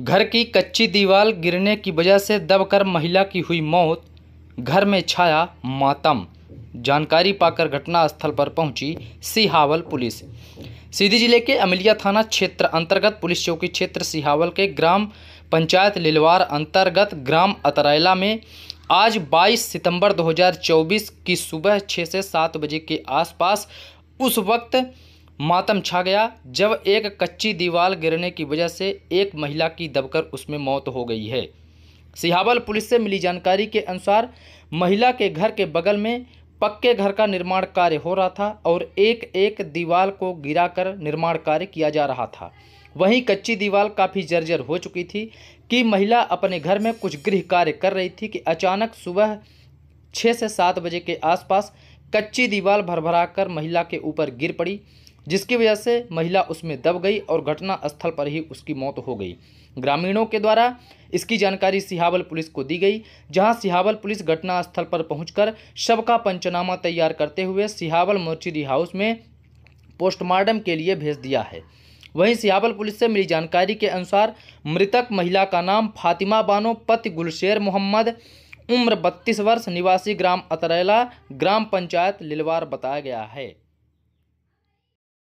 घर की कच्ची दीवार गिरने की वजह से दबकर महिला की हुई मौत घर में छाया मातम जानकारी पाकर घटनास्थल पर पहुंची सिहावल पुलिस सीधी जिले के अमलिया थाना क्षेत्र अंतर्गत पुलिस चौकी क्षेत्र सिहावल के ग्राम पंचायत लिलवार अंतर्गत ग्राम अतरैला में आज 22 सितंबर 2024 की सुबह 6 से 7 बजे के आसपास उस वक्त मातम छा गया जब एक कच्ची दीवार गिरने की वजह से एक महिला की दबकर उसमें मौत हो गई है सिहावल पुलिस से मिली जानकारी के अनुसार महिला के घर के बगल में पक्के घर का निर्माण कार्य हो रहा था और एक एक दीवार को गिराकर निर्माण कार्य किया जा रहा था वहीं कच्ची दीवार काफ़ी जर्जर हो चुकी थी कि महिला अपने घर में कुछ गृह कार्य कर रही थी कि अचानक सुबह छः से सात बजे के आसपास कच्ची दीवार भरभरा कर महिला के ऊपर गिर पड़ी जिसकी वजह से महिला उसमें दब गई और घटना स्थल पर ही उसकी मौत हो गई ग्रामीणों के द्वारा इसकी जानकारी सिहावल पुलिस को दी गई जहां सिहावल पुलिस घटनास्थल पर पहुंचकर शव का पंचनामा तैयार करते हुए सिहावल मोर्चरी हाउस में पोस्टमार्टम के लिए भेज दिया है वहीं सियावल पुलिस से मिली जानकारी के अनुसार मृतक महिला का नाम फातिमा बानो पति गुलशेर मोहम्मद उम्र बत्तीस वर्ष निवासी ग्राम अतरेला ग्राम पंचायत लिलवार बताया गया है